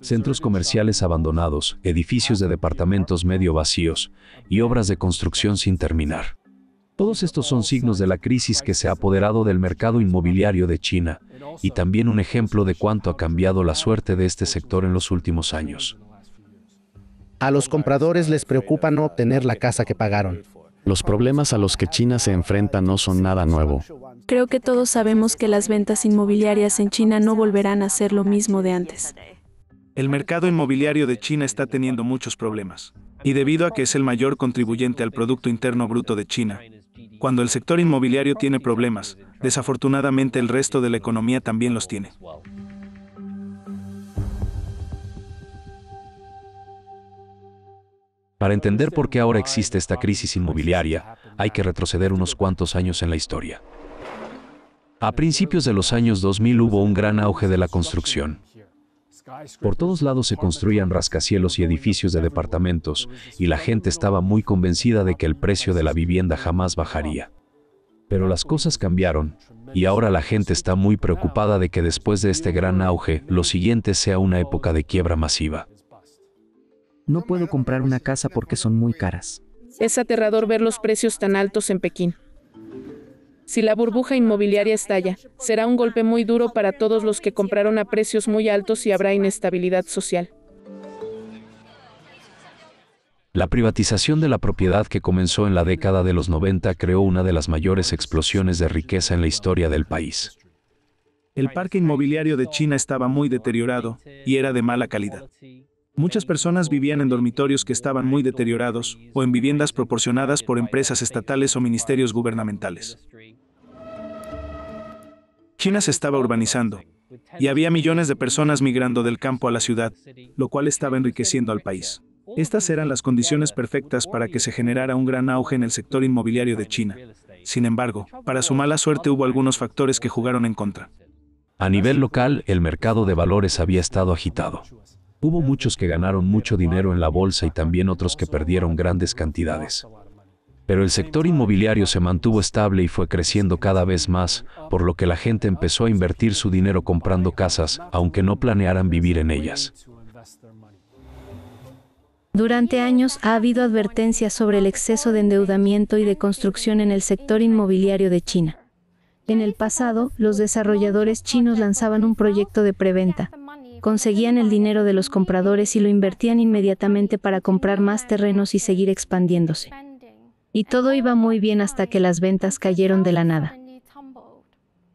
centros comerciales abandonados, edificios de departamentos medio vacíos y obras de construcción sin terminar. Todos estos son signos de la crisis que se ha apoderado del mercado inmobiliario de China y también un ejemplo de cuánto ha cambiado la suerte de este sector en los últimos años. A los compradores les preocupa no obtener la casa que pagaron. Los problemas a los que China se enfrenta no son nada nuevo. Creo que todos sabemos que las ventas inmobiliarias en China no volverán a ser lo mismo de antes. El mercado inmobiliario de China está teniendo muchos problemas. Y debido a que es el mayor contribuyente al Producto Interno Bruto de China, cuando el sector inmobiliario tiene problemas, desafortunadamente el resto de la economía también los tiene. Para entender por qué ahora existe esta crisis inmobiliaria, hay que retroceder unos cuantos años en la historia. A principios de los años 2000 hubo un gran auge de la construcción. Por todos lados se construían rascacielos y edificios de departamentos, y la gente estaba muy convencida de que el precio de la vivienda jamás bajaría. Pero las cosas cambiaron, y ahora la gente está muy preocupada de que después de este gran auge, lo siguiente sea una época de quiebra masiva. No puedo comprar una casa porque son muy caras. Es aterrador ver los precios tan altos en Pekín. Si la burbuja inmobiliaria estalla, será un golpe muy duro para todos los que compraron a precios muy altos y habrá inestabilidad social. La privatización de la propiedad que comenzó en la década de los 90 creó una de las mayores explosiones de riqueza en la historia del país. El parque inmobiliario de China estaba muy deteriorado y era de mala calidad. Muchas personas vivían en dormitorios que estaban muy deteriorados o en viviendas proporcionadas por empresas estatales o ministerios gubernamentales. China se estaba urbanizando y había millones de personas migrando del campo a la ciudad, lo cual estaba enriqueciendo al país. Estas eran las condiciones perfectas para que se generara un gran auge en el sector inmobiliario de China. Sin embargo, para su mala suerte hubo algunos factores que jugaron en contra. A nivel local, el mercado de valores había estado agitado. Hubo muchos que ganaron mucho dinero en la bolsa y también otros que perdieron grandes cantidades pero el sector inmobiliario se mantuvo estable y fue creciendo cada vez más, por lo que la gente empezó a invertir su dinero comprando casas, aunque no planearan vivir en ellas. Durante años ha habido advertencias sobre el exceso de endeudamiento y de construcción en el sector inmobiliario de China. En el pasado, los desarrolladores chinos lanzaban un proyecto de preventa, conseguían el dinero de los compradores y lo invertían inmediatamente para comprar más terrenos y seguir expandiéndose. Y todo iba muy bien hasta que las ventas cayeron de la nada.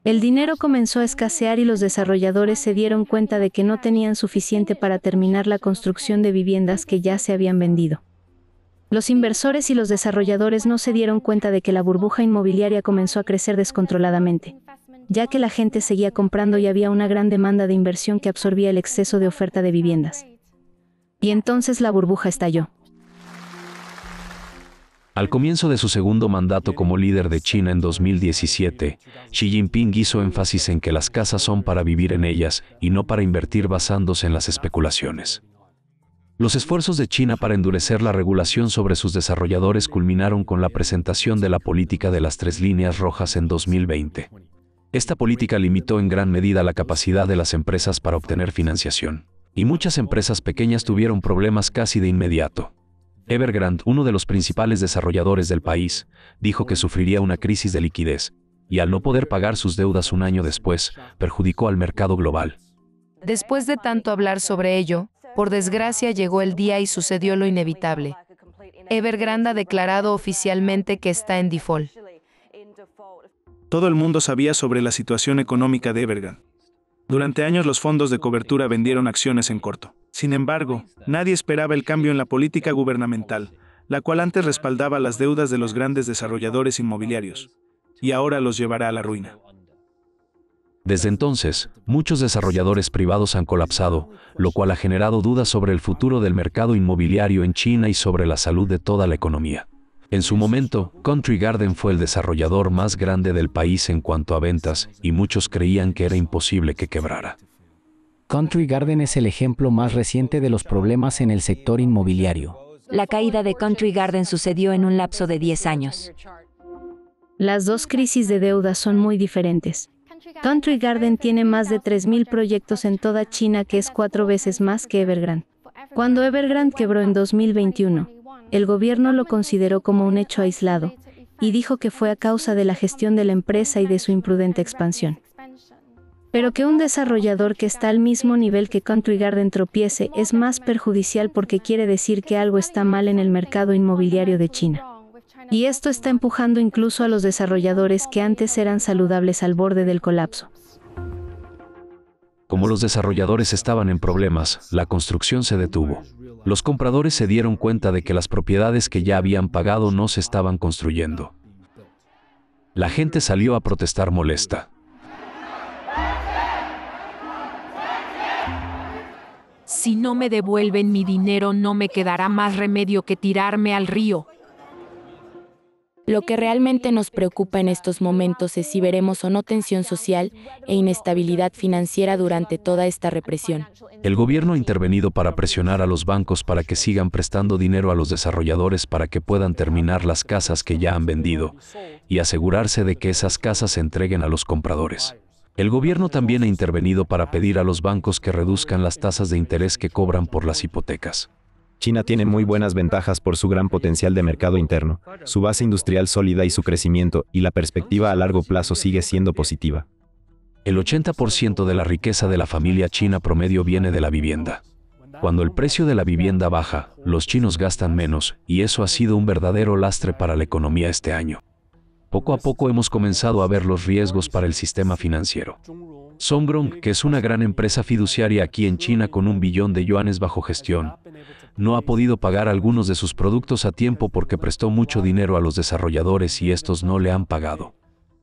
El dinero comenzó a escasear y los desarrolladores se dieron cuenta de que no tenían suficiente para terminar la construcción de viviendas que ya se habían vendido. Los inversores y los desarrolladores no se dieron cuenta de que la burbuja inmobiliaria comenzó a crecer descontroladamente, ya que la gente seguía comprando y había una gran demanda de inversión que absorbía el exceso de oferta de viviendas. Y entonces la burbuja estalló. Al comienzo de su segundo mandato como líder de China en 2017, Xi Jinping hizo énfasis en que las casas son para vivir en ellas y no para invertir basándose en las especulaciones. Los esfuerzos de China para endurecer la regulación sobre sus desarrolladores culminaron con la presentación de la política de las tres líneas rojas en 2020. Esta política limitó en gran medida la capacidad de las empresas para obtener financiación, y muchas empresas pequeñas tuvieron problemas casi de inmediato. Evergrande, uno de los principales desarrolladores del país, dijo que sufriría una crisis de liquidez, y al no poder pagar sus deudas un año después, perjudicó al mercado global. Después de tanto hablar sobre ello, por desgracia llegó el día y sucedió lo inevitable. Evergrande ha declarado oficialmente que está en default. Todo el mundo sabía sobre la situación económica de Evergrande. Durante años los fondos de cobertura vendieron acciones en corto. Sin embargo, nadie esperaba el cambio en la política gubernamental, la cual antes respaldaba las deudas de los grandes desarrolladores inmobiliarios, y ahora los llevará a la ruina. Desde entonces, muchos desarrolladores privados han colapsado, lo cual ha generado dudas sobre el futuro del mercado inmobiliario en China y sobre la salud de toda la economía. En su momento, Country Garden fue el desarrollador más grande del país en cuanto a ventas, y muchos creían que era imposible que quebrara. Country Garden es el ejemplo más reciente de los problemas en el sector inmobiliario. La caída de Country Garden sucedió en un lapso de 10 años. Las dos crisis de deuda son muy diferentes. Country Garden tiene más de 3.000 proyectos en toda China, que es cuatro veces más que Evergrande. Cuando Evergrande quebró en 2021, el gobierno lo consideró como un hecho aislado, y dijo que fue a causa de la gestión de la empresa y de su imprudente expansión. Pero que un desarrollador que está al mismo nivel que Country Garden tropiece es más perjudicial porque quiere decir que algo está mal en el mercado inmobiliario de China. Y esto está empujando incluso a los desarrolladores que antes eran saludables al borde del colapso. Como los desarrolladores estaban en problemas, la construcción se detuvo. Los compradores se dieron cuenta de que las propiedades que ya habían pagado no se estaban construyendo. La gente salió a protestar molesta. Si no me devuelven mi dinero no me quedará más remedio que tirarme al río. Lo que realmente nos preocupa en estos momentos es si veremos o no tensión social e inestabilidad financiera durante toda esta represión. El gobierno ha intervenido para presionar a los bancos para que sigan prestando dinero a los desarrolladores para que puedan terminar las casas que ya han vendido y asegurarse de que esas casas se entreguen a los compradores. El gobierno también ha intervenido para pedir a los bancos que reduzcan las tasas de interés que cobran por las hipotecas. China tiene muy buenas ventajas por su gran potencial de mercado interno, su base industrial sólida y su crecimiento, y la perspectiva a largo plazo sigue siendo positiva. El 80% de la riqueza de la familia china promedio viene de la vivienda. Cuando el precio de la vivienda baja, los chinos gastan menos, y eso ha sido un verdadero lastre para la economía este año. Poco a poco hemos comenzado a ver los riesgos para el sistema financiero. Songrong, que es una gran empresa fiduciaria aquí en China con un billón de yuanes bajo gestión, no ha podido pagar algunos de sus productos a tiempo porque prestó mucho dinero a los desarrolladores y estos no le han pagado.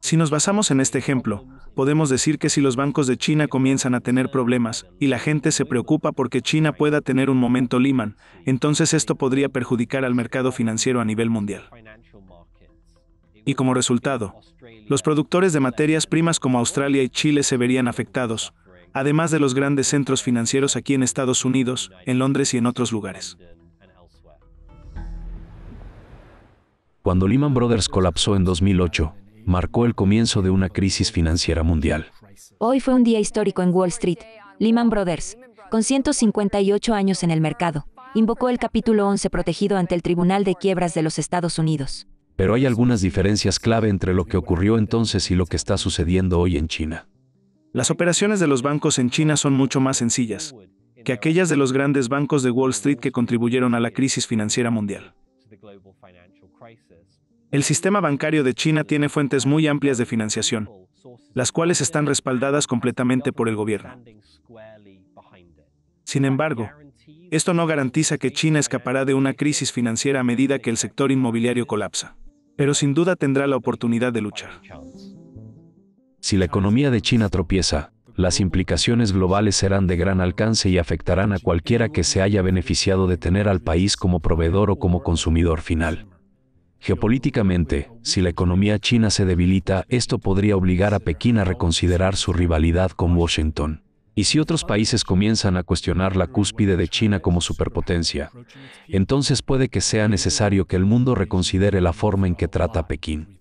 Si nos basamos en este ejemplo, podemos decir que si los bancos de China comienzan a tener problemas y la gente se preocupa porque China pueda tener un momento Lehman, entonces esto podría perjudicar al mercado financiero a nivel mundial y como resultado, los productores de materias primas como Australia y Chile se verían afectados, además de los grandes centros financieros aquí en Estados Unidos, en Londres y en otros lugares. Cuando Lehman Brothers colapsó en 2008, marcó el comienzo de una crisis financiera mundial. Hoy fue un día histórico en Wall Street. Lehman Brothers, con 158 años en el mercado, invocó el capítulo 11 protegido ante el Tribunal de Quiebras de los Estados Unidos pero hay algunas diferencias clave entre lo que ocurrió entonces y lo que está sucediendo hoy en China. Las operaciones de los bancos en China son mucho más sencillas que aquellas de los grandes bancos de Wall Street que contribuyeron a la crisis financiera mundial. El sistema bancario de China tiene fuentes muy amplias de financiación, las cuales están respaldadas completamente por el gobierno. Sin embargo, esto no garantiza que China escapará de una crisis financiera a medida que el sector inmobiliario colapsa pero sin duda tendrá la oportunidad de luchar. Si la economía de China tropieza, las implicaciones globales serán de gran alcance y afectarán a cualquiera que se haya beneficiado de tener al país como proveedor o como consumidor final. Geopolíticamente, si la economía china se debilita, esto podría obligar a Pekín a reconsiderar su rivalidad con Washington. Y si otros países comienzan a cuestionar la cúspide de China como superpotencia, entonces puede que sea necesario que el mundo reconsidere la forma en que trata a Pekín.